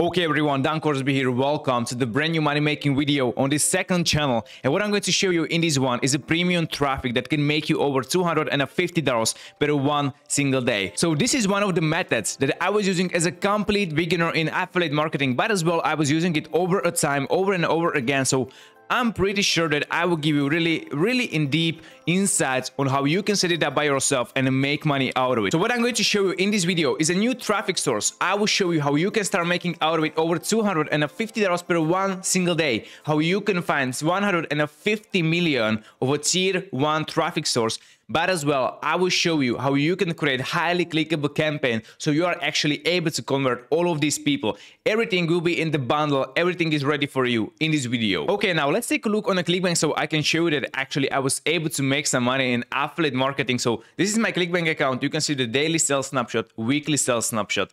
Okay everyone, Dan Corsby here, welcome to the brand new money making video on this second channel and what I'm going to show you in this one is a premium traffic that can make you over $250 per one single day. So this is one of the methods that I was using as a complete beginner in affiliate marketing but as well I was using it over a time over and over again so I'm pretty sure that I will give you really, really in deep insights on how you can set it up by yourself and make money out of it. So what I'm going to show you in this video is a new traffic source. I will show you how you can start making out of it over $250 per one single day, how you can find 150 million of a tier one traffic source but as well, I will show you how you can create highly clickable campaign so you are actually able to convert all of these people. Everything will be in the bundle. Everything is ready for you in this video. Okay, now let's take a look on a ClickBank so I can show you that actually I was able to make some money in affiliate marketing. So this is my ClickBank account. You can see the daily sales snapshot, weekly sales snapshot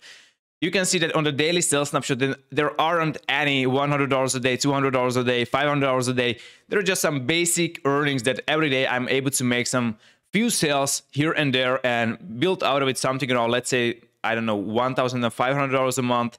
you can see that on the daily sales snapshot, there aren't any $100 a day, $200 a day, $500 a day. There are just some basic earnings that every day I'm able to make some few sales here and there and built out of it something around, let's say, I don't know, $1,500 a month,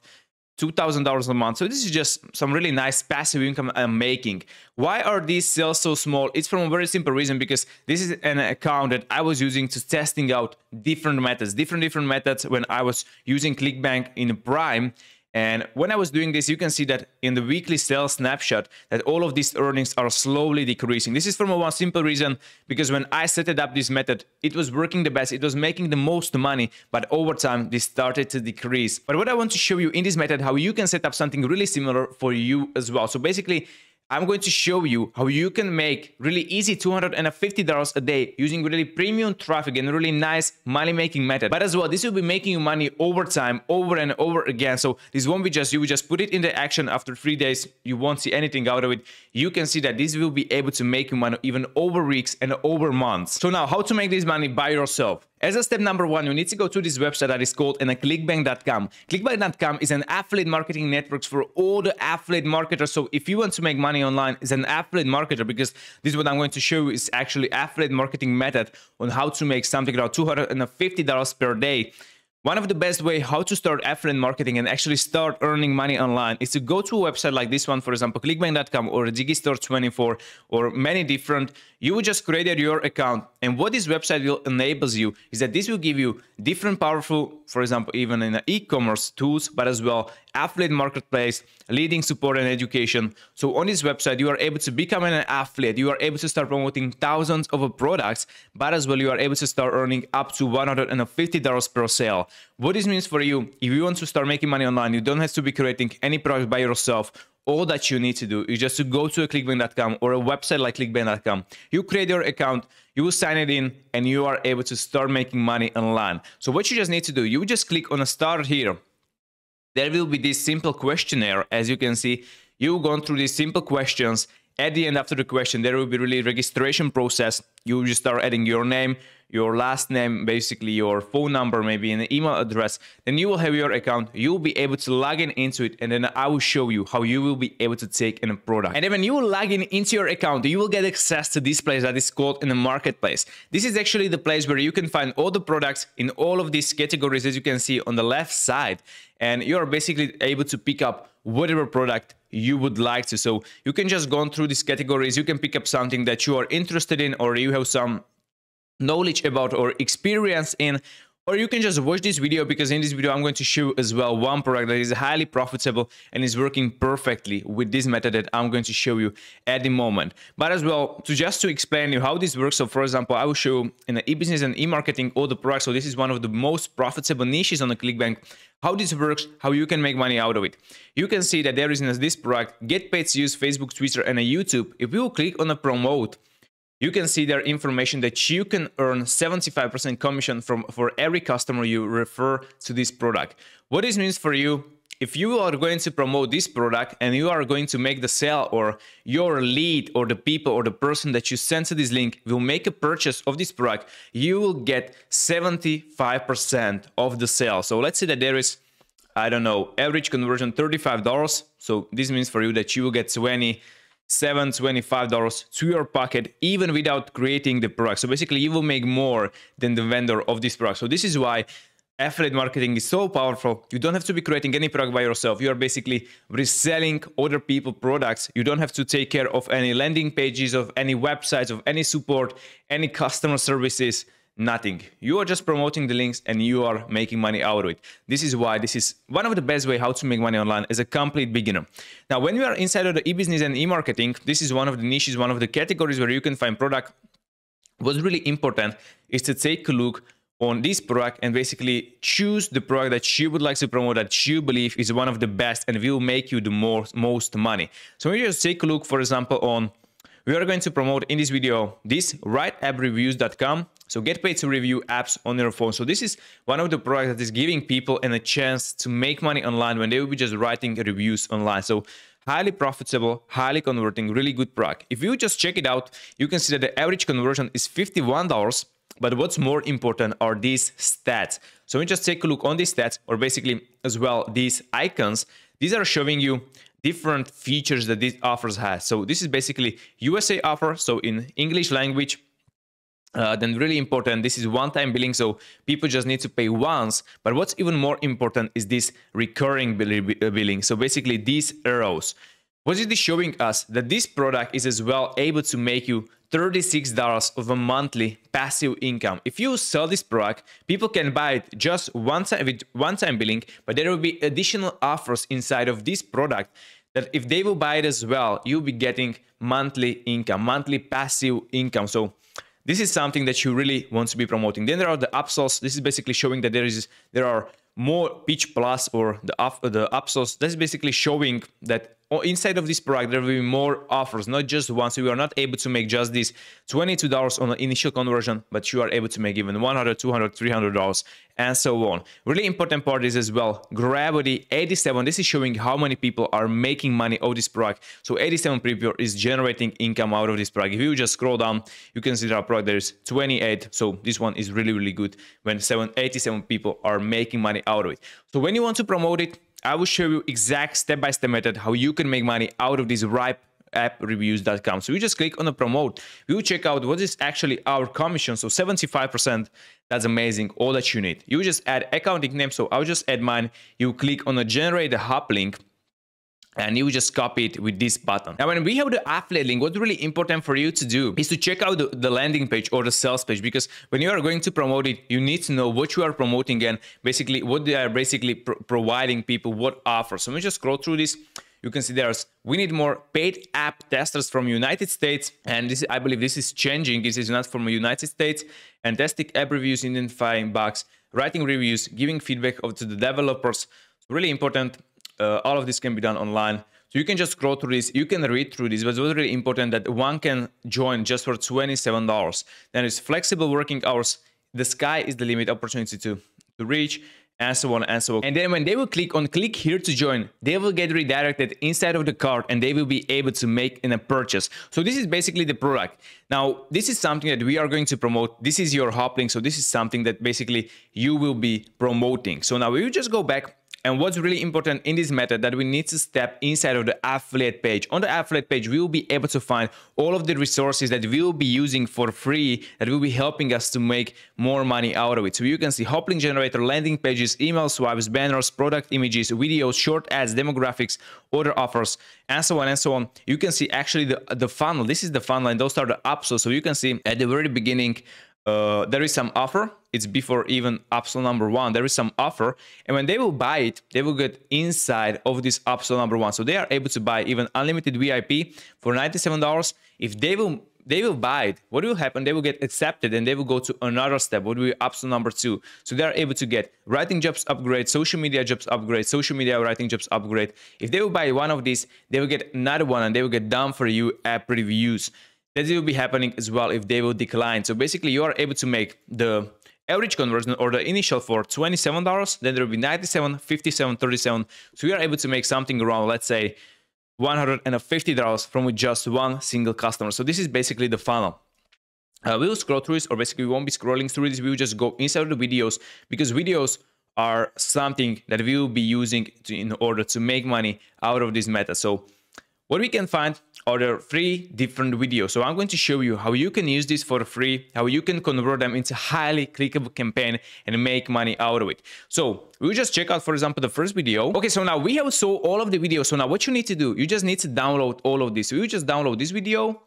$2,000 a month. So this is just some really nice passive income I'm making. Why are these sales so small? It's from a very simple reason because this is an account that I was using to testing out different methods, different different methods when I was using ClickBank in Prime and when I was doing this, you can see that in the weekly sales snapshot that all of these earnings are slowly decreasing. This is from one simple reason, because when I set up this method, it was working the best, it was making the most money, but over time, this started to decrease. But what I want to show you in this method, how you can set up something really similar for you as well. So basically, I'm going to show you how you can make really easy $250 a day using really premium traffic and really nice money-making method. But as well, this will be making you money over time, over and over again. So this won't be just, you will just put it into action after three days, you won't see anything out of it. You can see that this will be able to make you money even over weeks and over months. So now how to make this money by yourself. As a step number one, you need to go to this website that is called clickbank.com. Clickbank.com is an affiliate marketing network for all the affiliate marketers. So if you want to make money online as an affiliate marketer, because this is what I'm going to show you is actually affiliate marketing method on how to make something around $250 per day one of the best way how to start affiliate marketing and actually start earning money online is to go to a website like this one, for example, clickbank.com or digistore24 or many different. You will just create your account. And what this website will enables you is that this will give you different powerful, for example, even in e-commerce tools, but as well affiliate marketplace, leading support and education. So on this website, you are able to become an affiliate. You are able to start promoting thousands of products, but as well, you are able to start earning up to $150 per sale what this means for you if you want to start making money online you don't have to be creating any product by yourself all that you need to do is just to go to a clickbank.com or a website like clickbank.com you create your account you sign it in and you are able to start making money online so what you just need to do you just click on a start here there will be this simple questionnaire as you can see you've gone through these simple questions at the end after the question there will be really registration process you just start adding your name your last name, basically your phone number, maybe an email address, then you will have your account. You'll be able to log in into it and then I will show you how you will be able to take in a product. And then when you log in into your account, you will get access to this place that is called in the marketplace. This is actually the place where you can find all the products in all of these categories as you can see on the left side. And you're basically able to pick up whatever product you would like to. So you can just go on through these categories. You can pick up something that you are interested in or you have some knowledge about or experience in or you can just watch this video because in this video I'm going to show as well one product that is highly profitable and is working perfectly with this method that I'm going to show you at the moment. But as well, to just to explain you how this works, so for example, I will show in e-business and e-marketing all the products, so this is one of the most profitable niches on the ClickBank, how this works, how you can make money out of it. You can see that there is this product, Get Paid to use Facebook, Twitter and YouTube. If you click on the promote, you can see their information that you can earn 75% commission from for every customer you refer to this product. What this means for you, if you are going to promote this product and you are going to make the sale or your lead or the people or the person that you send to this link will make a purchase of this product, you will get 75% of the sale. So let's say that there is I don't know, average conversion $35. So this means for you that you will get 20 725 dollars to your pocket even without creating the product. So basically you will make more than the vendor of this product. So this is why affiliate marketing is so powerful. You don't have to be creating any product by yourself. You are basically reselling other people products. You don't have to take care of any landing pages, of any websites, of any support, any customer services nothing you are just promoting the links and you are making money out of it this is why this is one of the best way how to make money online as a complete beginner now when you are inside of the e-business and e-marketing this is one of the niches one of the categories where you can find product what's really important is to take a look on this product and basically choose the product that you would like to promote that you believe is one of the best and will make you the more, most money so we you just take a look for example on we are going to promote in this video this writeappreviews.com so get paid to review apps on your phone. So this is one of the products that is giving people and a chance to make money online when they will be just writing reviews online. So highly profitable, highly converting, really good product. If you just check it out, you can see that the average conversion is $51. But what's more important are these stats. So we just take a look on these stats or basically as well these icons. These are showing you different features that these offers has. So this is basically USA offer. So in English language, uh, then really important this is one-time billing so people just need to pay once but what's even more important is this recurring uh, billing so basically these arrows what is this showing us that this product is as well able to make you $36 of a monthly passive income. If you sell this product, people can buy it just one time with one-time billing, but there will be additional offers inside of this product that if they will buy it as well, you'll be getting monthly income, monthly passive income. So this is something that you really want to be promoting. Then there are the upsells. This is basically showing that there is there are more pitch plus or the up the upsells. That's basically showing that Oh, inside of this product there will be more offers not just one so you are not able to make just this $22 on the initial conversion but you are able to make even 100 dollars 200 dollars 300 dollars and so on really important part is as well gravity 87 this is showing how many people are making money out of this product so 87 people is generating income out of this product if you just scroll down you can see that our product there is 28 so this one is really really good when 87 people are making money out of it so when you want to promote it I will show you exact step-by-step method how you can make money out of this ripe reviews.com. So you just click on the promote. We will check out what is actually our commission. So 75%, that's amazing. All that you need. You just add account nickname. So I'll just add mine. You click on the generate the hub link and you just copy it with this button. Now, when we have the affiliate link, what's really important for you to do is to check out the, the, landing page or the sales page, because when you are going to promote it, you need to know what you are promoting and basically what they are basically providing people, what offer. So let me just scroll through this. You can see there's we need more paid app testers from United States, and this I believe this is changing. This is not from United States. And testing app reviews, identifying bugs, writing reviews, giving feedback to the developers. Really important uh, all of this can be done online. So you can just scroll through this, you can read through this, but it's really important that one can join just for $27. Then it's flexible working hours, the sky is the limit opportunity to, to reach, and so on and so on. And then when they will click on click here to join, they will get redirected inside of the cart and they will be able to make an, a purchase. So this is basically the product. Now, this is something that we are going to promote. This is your hop So this is something that basically you will be promoting. So now we will just go back and what's really important in this method that we need to step inside of the affiliate page. On the affiliate page, we will be able to find all of the resources that we will be using for free that will be helping us to make more money out of it. So you can see Hoplink Generator, landing pages, email swipes, banners, product images, videos, short ads, demographics, order offers, and so on and so on. You can see actually the, the funnel. This is the funnel and those are the upsells. So you can see at the very beginning, uh, there is some offer it's before even upsell number one there is some offer and when they will buy it they will get inside of this upsell number one so they are able to buy even unlimited vip for 97 dollars if they will they will buy it what will happen they will get accepted and they will go to another step what will be app number two so they are able to get writing jobs upgrade social media jobs upgrade social media writing jobs upgrade if they will buy one of these they will get another one and they will get done for you app reviews that will be happening as well if they will decline so basically you are able to make the average conversion order initial for $27, then there will be 97, 57, 37. So we are able to make something around, let's say, $150 from just one single customer. So this is basically the funnel. Uh, we'll scroll through this, or basically we won't be scrolling through this. We'll just go inside the videos because videos are something that we will be using to, in order to make money out of this meta. So what we can find are three different videos. So I'm going to show you how you can use this for free, how you can convert them into highly clickable campaign and make money out of it. So we just check out, for example, the first video. Okay, so now we have saw all of the videos. So now what you need to do, you just need to download all of this. So you just download this video,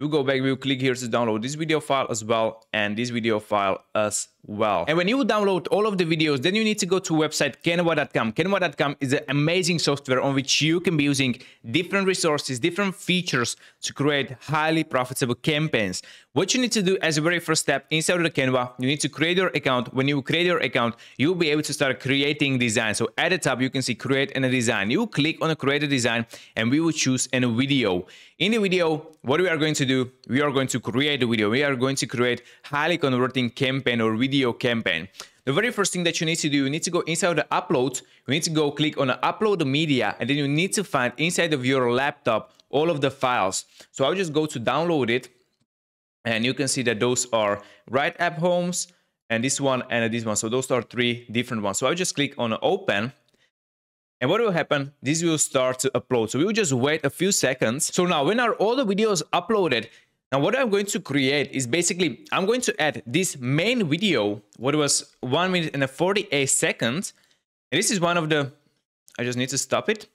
We go back, we'll click here to download this video file as well and this video file as well. And when you download all of the videos, then you need to go to website canva.com. Canva.com is an amazing software on which you can be using different resources, different features to create highly profitable campaigns. What you need to do as a very first step inside of the Canva, you need to create your account. When you create your account, you'll be able to start creating designs. So at the top, you can see create and a design. You click on a create a design and we will choose a video. In the video, what we are going to do, we are going to create a video. We are going to create highly converting campaign or video video campaign. The very first thing that you need to do, you need to go inside the uploads, you need to go click on the upload media, and then you need to find inside of your laptop all of the files. So I'll just go to download it, and you can see that those are right app homes, and this one, and this one. So those are three different ones. So I'll just click on open, and what will happen? This will start to upload. So we will just wait a few seconds. So now when our all the videos uploaded, now what I'm going to create is basically, I'm going to add this main video, what was 1 minute and 48 seconds. And this is one of the, I just need to stop it.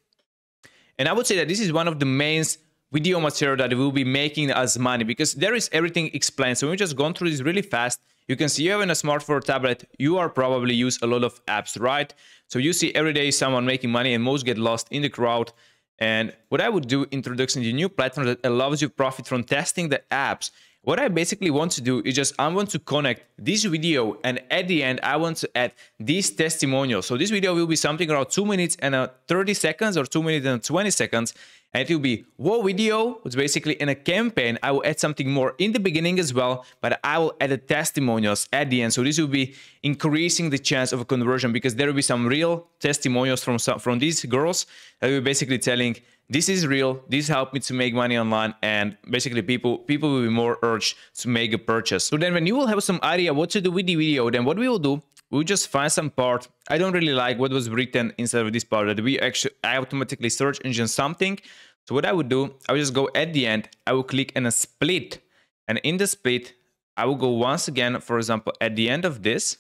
And I would say that this is one of the main video material that will be making us money because there is everything explained. So we just gone through this really fast. You can see you have a smartphone or tablet, you are probably use a lot of apps, right? So you see every day someone making money and most get lost in the crowd. And what I would do, introducing the new platform that allows you profit from testing the apps what I basically want to do is just, I want to connect this video and at the end, I want to add these testimonials. So this video will be something around two minutes and uh, 30 seconds or two minutes and 20 seconds. And it will be one video, it's basically in a campaign. I will add something more in the beginning as well, but I will add the testimonials at the end. So this will be increasing the chance of a conversion because there will be some real testimonials from, some, from these girls that will be basically telling this is real this helped me to make money online and basically people people will be more urged to make a purchase so then when you will have some idea what to do with the video then what we will do we'll just find some part i don't really like what was written inside of this part that we actually I automatically search engine something so what i would do i would just go at the end i will click and a split and in the split i will go once again for example at the end of this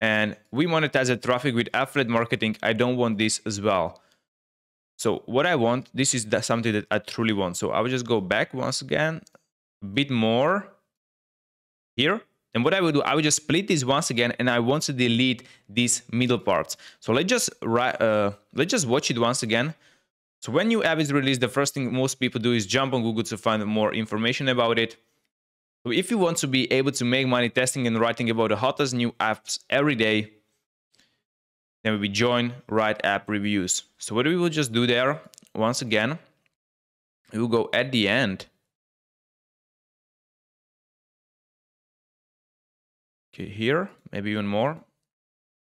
and we monetize the traffic with affiliate marketing i don't want this as well so what I want, this is the, something that I truly want. So I will just go back once again, a bit more here. And what I would do, I would just split this once again, and I want to delete these middle parts. So let's just uh, let's just watch it once again. So when new app is released, the first thing most people do is jump on Google to find more information about it. So if you want to be able to make money testing and writing about the hottest new apps every day, then we join write app reviews. So what we will just do there, once again, we will go at the end. Okay, here, maybe even more.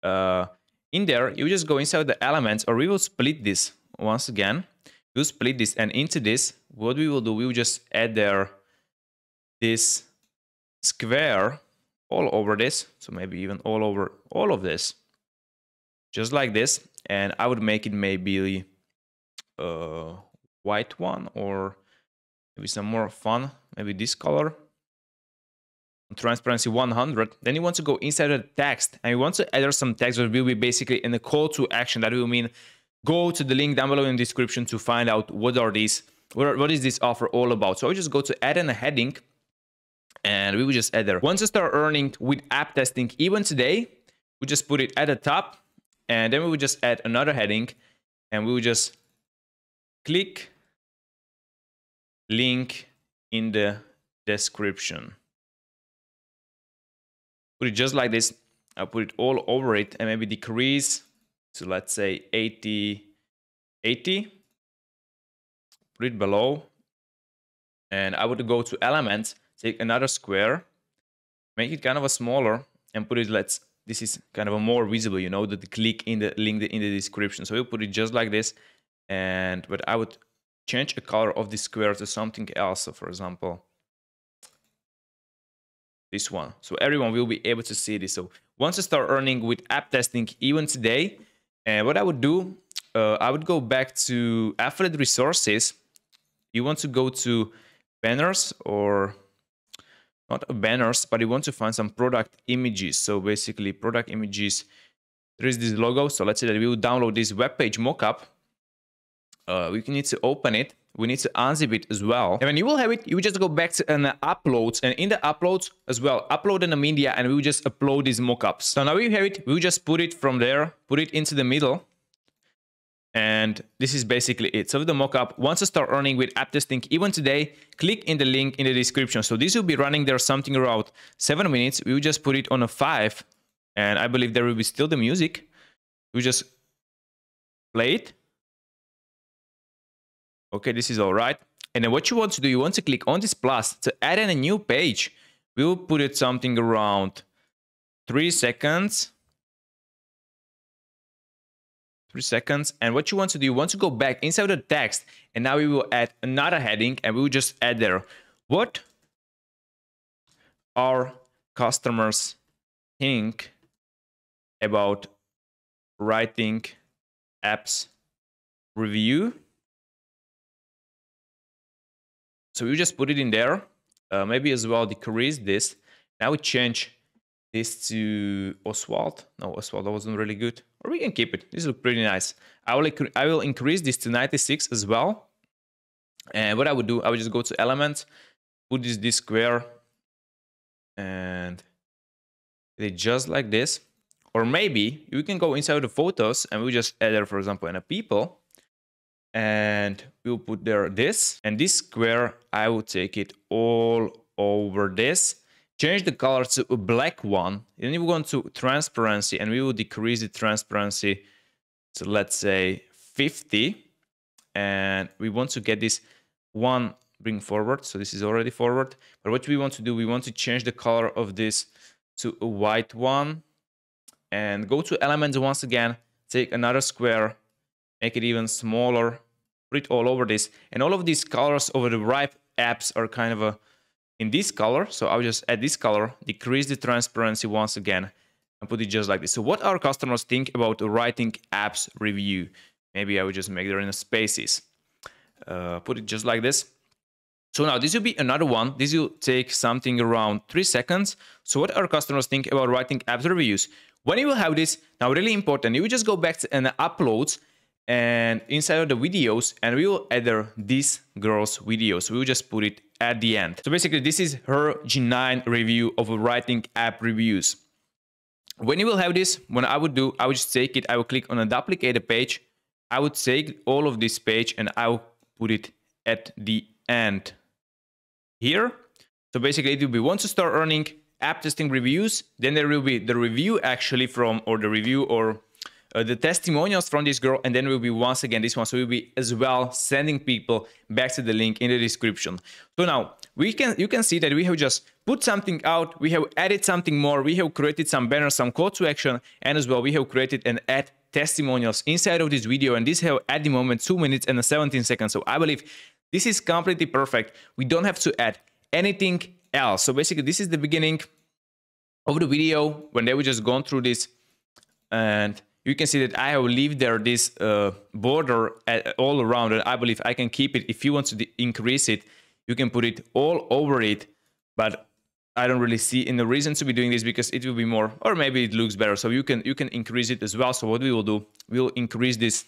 Uh, in there, you just go inside the elements or we will split this once again. We'll split this and into this, what we will do, we will just add there this square all over this. So maybe even all over all of this just like this and I would make it maybe a uh, white one or maybe some more fun, maybe this color. Transparency 100. Then you want to go inside the text and you want to enter some text that will be basically in a call to action. That will mean go to the link down below in the description to find out what are these, what, what is this offer all about. So I just go to add in a heading and we will just add there. Once you start earning with app testing, even today, we just put it at the top and then we would just add another heading and we would just click link in the description. Put it just like this. i put it all over it and maybe decrease to let's say 80, 80. Put it below. And I would go to elements, take another square, make it kind of a smaller and put it, let's this is kind of a more visible, you know, the click in the link in the description. So we'll put it just like this, and but I would change a color of the square to something else. So for example, this one. So everyone will be able to see this. So once you start earning with app testing, even today, and what I would do, uh, I would go back to affiliate resources. You want to go to banners or not banners, but you want to find some product images. So basically product images, there is this logo. So let's say that we will download this web page mockup. Uh, we need to open it. We need to unzip it as well. And when you will have it, you just go back to an upload uploads and in the uploads as well, upload in the media and we will just upload these mockups. So now we have it, we will just put it from there, put it into the middle and this is basically it. So the mockup, once you start running with app testing, even today, click in the link in the description. So this will be running there something around seven minutes. We will just put it on a five, and I believe there will be still the music. We just play it. Okay, this is all right. And then what you want to do, you want to click on this plus to add in a new page. We will put it something around three seconds three seconds. And what you want to do, you want to go back inside the text and now we will add another heading and we will just add there, what our customers think about writing apps review. So you just put it in there, uh, maybe as well decrease this. Now we change this to Oswald. No, Oswald, that wasn't really good. Or we can keep it. This looks pretty nice. I will, I will increase this to 96 as well. And what I would do, I would just go to element, put this, this square, and it just like this. Or maybe we can go inside the photos and we just add, for example, in a people. And we'll put there this. And this square, I will take it all over this change the color to a black one and we go to transparency and we will decrease the transparency to let's say 50 and we want to get this one bring forward so this is already forward but what we want to do we want to change the color of this to a white one and go to elements once again take another square make it even smaller put it all over this and all of these colors over the ripe apps are kind of a in this color. So I'll just add this color, decrease the transparency once again and put it just like this. So what our customers think about writing apps review? Maybe I will just make there in spaces. Uh, put it just like this. So now this will be another one. This will take something around three seconds. So what our customers think about writing apps reviews? When you will have this, now really important, you will just go back to and uploads and inside of the videos and we will add these girls videos. We will just put it at the end. So basically, this is her G9 review of writing app reviews. When you will have this, when I would do, I would just take it, I would click on a duplicated page. I would take all of this page and I will put it at the end here. So basically it will be once you start earning app testing reviews, then there will be the review actually from, or the review or uh, the testimonials from this girl, and then we'll be once again this one. So we'll be as well sending people back to the link in the description. So now we can you can see that we have just put something out, we have added something more, we have created some banners, some call to action, and as well we have created an ad testimonials inside of this video. And this have at the moment two minutes and 17 seconds. So I believe this is completely perfect. We don't have to add anything else. So basically this is the beginning of the video when they were just going through this and you can see that I have leave there this uh, border at, uh, all around and I believe I can keep it. If you want to increase it, you can put it all over it, but I don't really see any reason to be doing this because it will be more, or maybe it looks better. So you can you can increase it as well. So what we will do, we'll increase this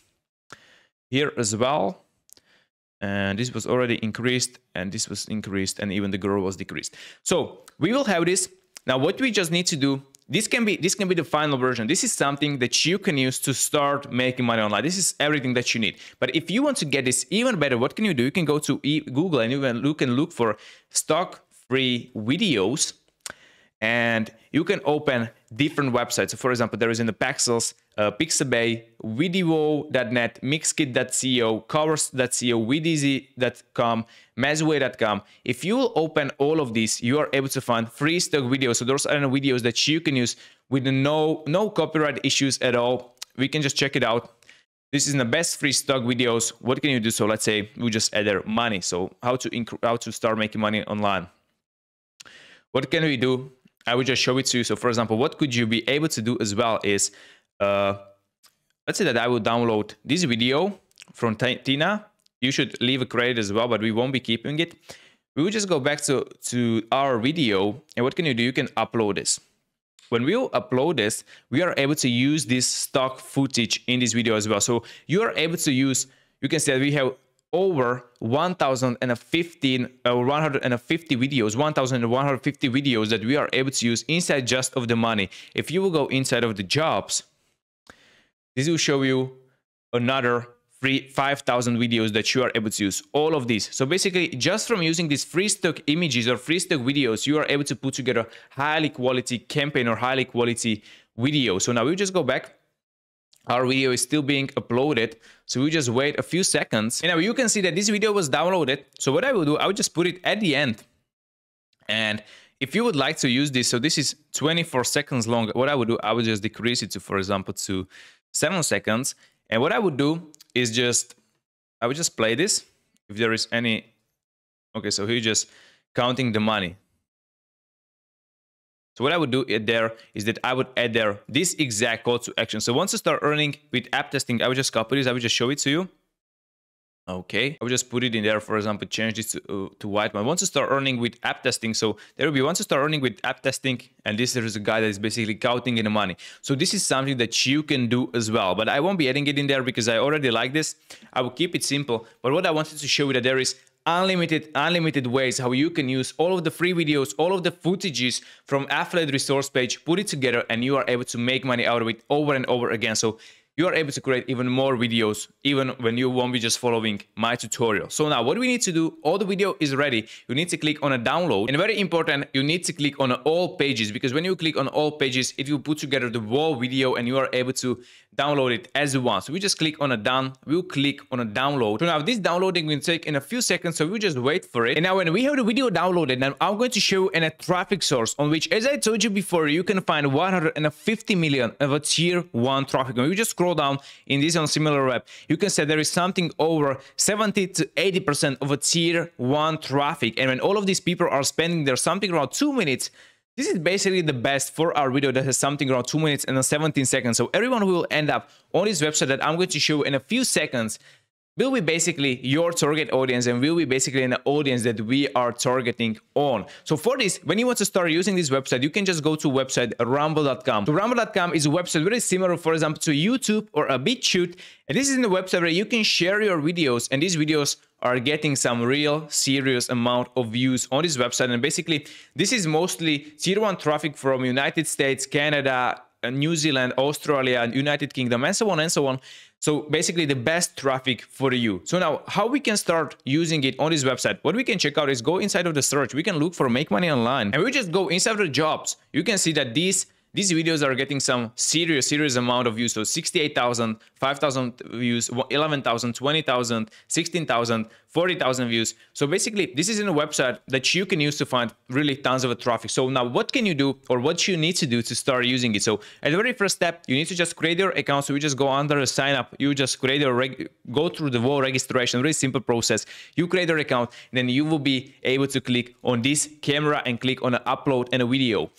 here as well. And this was already increased and this was increased and even the girl was decreased. So we will have this. Now what we just need to do this can be this can be the final version this is something that you can use to start making money online this is everything that you need but if you want to get this even better what can you do you can go to e google and you can look and look for stock free videos and you can open different websites so for example there is in the Pixels uh, Pixabay, Vidivo.net, Mixkit.co, Covers.co, Vidizzy.com, Mazway.com. If you open all of these, you are able to find free stock videos. So those are videos that you can use with no, no copyright issues at all. We can just check it out. This is the best free stock videos. What can you do? So let's say we just their money. So how to how to start making money online. What can we do? I will just show it to you. So for example, what could you be able to do as well is uh, let's say that I will download this video from Tina. You should leave a credit as well, but we won't be keeping it. We will just go back to, to our video. And what can you do? You can upload this. When we upload this, we are able to use this stock footage in this video as well. So you are able to use, you can see that we have over 1,015 uh, 150 videos, 1,150 videos that we are able to use inside just of the money. If you will go inside of the jobs, this will show you another free 5,000 videos that you are able to use. All of these. So basically, just from using these free stock images or free stock videos, you are able to put together highly quality campaign or highly quality video. So now we will just go back our video is still being uploaded so we just wait a few seconds and now you can see that this video was downloaded so what i will do i will just put it at the end and if you would like to use this so this is 24 seconds long what i would do i would just decrease it to for example to seven seconds. And what I would do is just, I would just play this. If there is any, okay, so here just counting the money. So what I would do there is that I would add there this exact call to action. So once you start earning with app testing, I would just copy this, I would just show it to you. Okay, I will just put it in there, for example, change this to, uh, to white. But once you start earning with app testing, so there will be once you start earning with app testing, and this is a guy that is basically counting in the money. So this is something that you can do as well, but I won't be adding it in there because I already like this. I will keep it simple. But what I wanted to show you that there is unlimited, unlimited ways how you can use all of the free videos, all of the footages from affiliate resource page, put it together and you are able to make money out of it over and over again. So you are able to create even more videos even when you won't be just following my tutorial. So now what we need to do, all the video is ready. You need to click on a download and very important, you need to click on all pages because when you click on all pages, it will put together the whole video and you are able to download it as you want. So we just click on a done, we'll click on a download. So now this downloading will take in a few seconds, so we just wait for it. And now when we have the video downloaded, now I'm going to show you in a traffic source on which, as I told you before, you can find 150 million of a tier one traffic. When you just scroll down in this on similar web, you can say there is something over 70 to 80% of a tier one traffic. And when all of these people are spending their something around two minutes this is basically the best for our video that has something around 2 minutes and 17 seconds. So everyone will end up on this website that I'm going to show in a few seconds will be basically your target audience and will be basically an audience that we are targeting on. So for this, when you want to start using this website, you can just go to website rumble.com. So rumble.com is a website very similar, for example, to YouTube or a BitChute. And this is the website where you can share your videos and these videos are getting some real serious amount of views on this website and basically this is mostly tier 1 traffic from United States, Canada, uh, New Zealand, Australia, United Kingdom, and so on and so on. So basically the best traffic for you. So now how we can start using it on this website, what we can check out is go inside of the search. We can look for make money online and we just go inside of the jobs. You can see that these these videos are getting some serious, serious amount of views. So 68,000, 5,000 views, 11,000, 20,000, 16,000, 40,000 views. So basically, this is in a website that you can use to find really tons of traffic. So now what can you do or what you need to do to start using it? So at the very first step, you need to just create your account. So you just go under a sign up, you just create your, go through the whole registration, really simple process. You create your account, then you will be able to click on this camera and click on an upload and a video.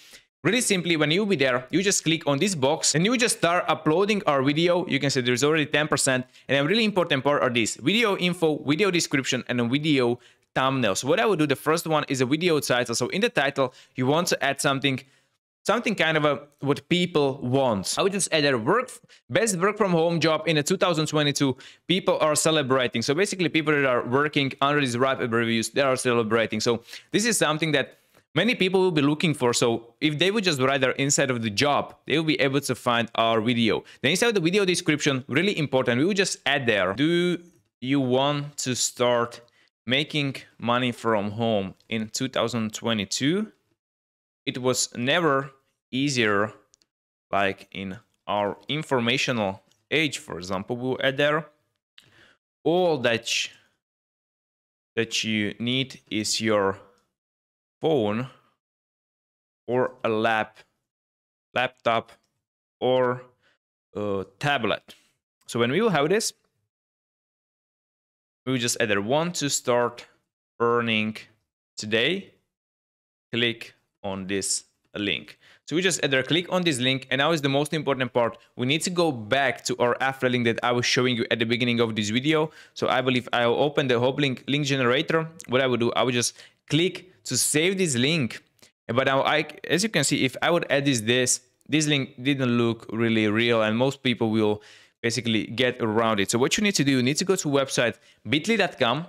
Really simply, when you'll be there, you just click on this box and you just start uploading our video. You can see there's already 10%. And a really important part are these video info, video description, and a video thumbnail. So what I would do, the first one is a video title. So in the title, you want to add something something kind of a, what people want. I would just add a work, best work from home job in the 2022 people are celebrating. So basically people that are working under these rapid reviews, they are celebrating. So this is something that Many people will be looking for, so if they would just write their inside of the job, they will be able to find our video. Then inside of the video description, really important, we will just add there, do you want to start making money from home in 2022? It was never easier like in our informational age, for example, we'll add there. All that, that you need is your phone or a lap laptop or a tablet so when we will have this we will just either want to start earning today click on this link so we just either click on this link and now is the most important part we need to go back to our affiliate link that i was showing you at the beginning of this video so i believe i'll open the hop link link generator what i would do i would just click to save this link. But now I, as you can see, if I would edit this, this link didn't look really real and most people will basically get around it. So what you need to do, you need to go to website bit.ly.com.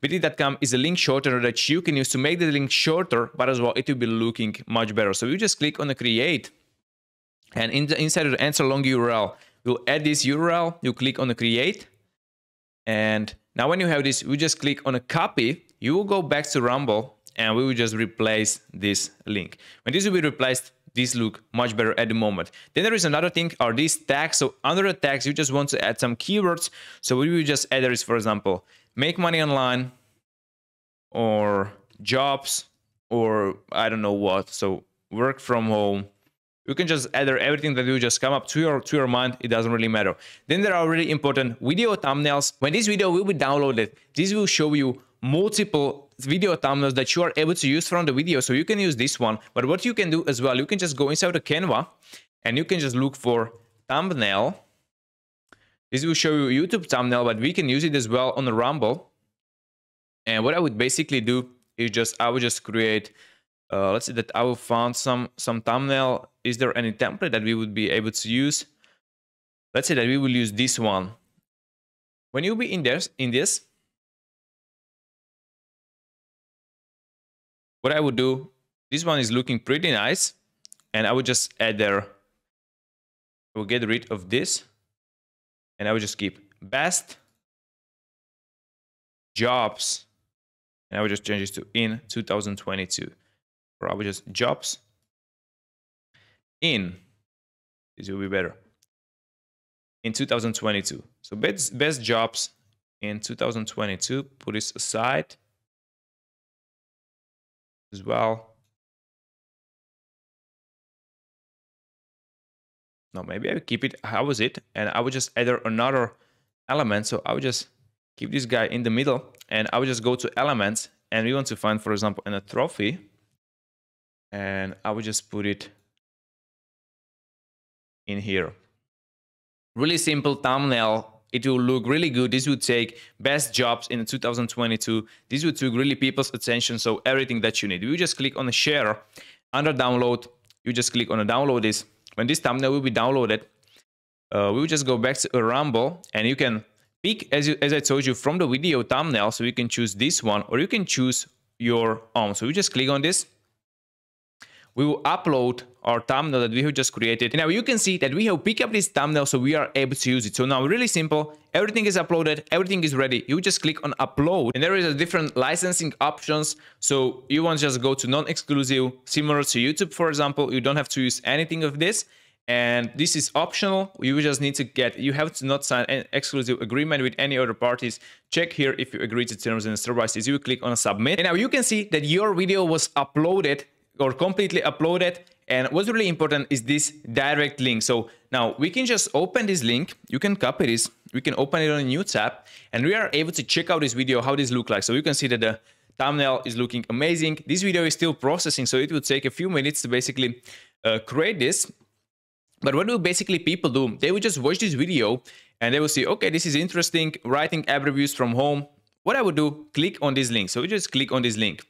Bit.ly.com is a link shortener that you can use to make the link shorter, but as well, it will be looking much better. So you just click on the create and in the, inside of the answer long URL, you'll add this URL, you click on the create. And now when you have this, you just click on a copy, you will go back to Rumble and we will just replace this link. When this will be replaced, these look much better at the moment. Then there is another thing are these tags. So under the tags, you just want to add some keywords. So we will just add this, for example, make money online or jobs or I don't know what. So work from home. You can just add everything that you just come up to your to your mind. It doesn't really matter. Then there are really important video thumbnails. When this video will be downloaded, this will show you multiple video thumbnails that you are able to use from the video. So you can use this one, but what you can do as well, you can just go inside the Canva and you can just look for thumbnail. This will show you YouTube thumbnail, but we can use it as well on the Rumble. And what I would basically do is just, I would just create, uh, let's say that I will find some, some thumbnail. Is there any template that we would be able to use? Let's say that we will use this one. When you be in this, in this, what I would do, this one is looking pretty nice. And I would just add there, I will get rid of this. And I would just keep best jobs. And I would just change this to in 2022. Or I would just jobs in. This will be better. In 2022. So best, best jobs in 2022. Put this aside as well. No, maybe I would keep it How was it and I would just add another element. So I would just keep this guy in the middle and I would just go to elements and we want to find, for example, an, a trophy and I would just put it in here. Really simple thumbnail it will look really good. This would take best jobs in 2022. This would take really people's attention. So everything that you need. You just click on the share under download. You just click on the download this. When this thumbnail will be downloaded, uh, we will just go back to Rumble and you can pick, as, you, as I told you, from the video thumbnail. So you can choose this one or you can choose your own. So you just click on this. We will upload our thumbnail that we have just created. Now you can see that we have picked up this thumbnail so we are able to use it. So now really simple, everything is uploaded, everything is ready. You just click on upload and there is a different licensing options. So you want to just go to non-exclusive, similar to YouTube, for example, you don't have to use anything of this and this is optional you just need to get you have to not sign an exclusive agreement with any other parties check here if you agree to terms and services you click on submit and now you can see that your video was uploaded or completely uploaded and what's really important is this direct link. So now we can just open this link. You can copy this. We can open it on a new tab and we are able to check out this video, how this look like. So you can see that the thumbnail is looking amazing. This video is still processing. So it will take a few minutes to basically uh, create this. But what do basically people do? They will just watch this video and they will see, okay, this is interesting, writing app reviews from home. What I would do, click on this link. So you just click on this link.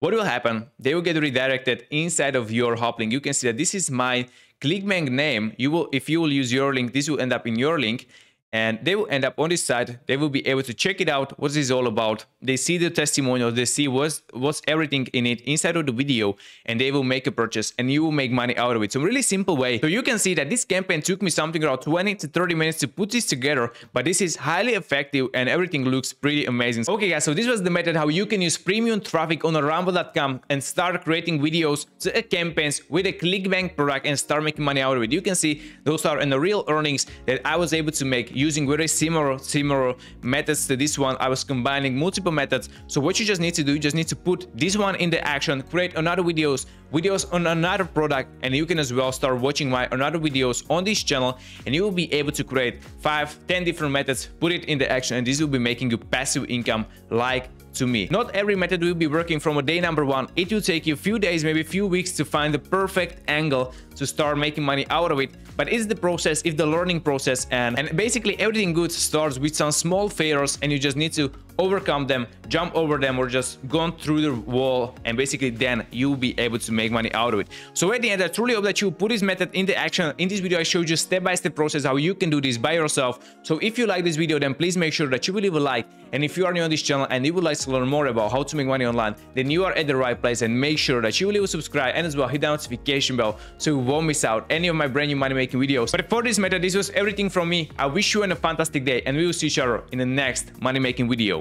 What will happen? They will get redirected inside of your Hoplink. You can see that this is my ClickBank name. You will, if you will use your link, this will end up in your link and they will end up on this site they will be able to check it out what this all about they see the testimonials they see what's what's everything in it inside of the video and they will make a purchase and you will make money out of it so really simple way so you can see that this campaign took me something around 20 to 30 minutes to put this together but this is highly effective and everything looks pretty amazing okay guys so this was the method how you can use premium traffic on rumble.com and start creating videos to uh, campaigns with a clickbank product and start making money out of it you can see those are in the real earnings that i was able to make using very similar similar methods to this one. I was combining multiple methods. So what you just need to do, you just need to put this one in the action, create another videos, videos on another product, and you can as well start watching my another videos on this channel, and you will be able to create five, 10 different methods, put it in the action, and this will be making you passive income like to me. Not every method will be working from a day number one. It will take you a few days, maybe a few weeks to find the perfect angle to start making money out of it but it's the process it's the learning process and and basically everything good starts with some small failures and you just need to overcome them jump over them or just go through the wall and basically then you'll be able to make money out of it so at the end i truly hope that you put this method into action in this video i showed you step by step process how you can do this by yourself so if you like this video then please make sure that you will leave a like and if you are new on this channel and you would like to learn more about how to make money online then you are at the right place and make sure that you will leave a subscribe and as well hit the notification bell so won't miss out any of my brand new money making videos. But for this matter, this was everything from me. I wish you a fantastic day and we will see each other in the next money making video.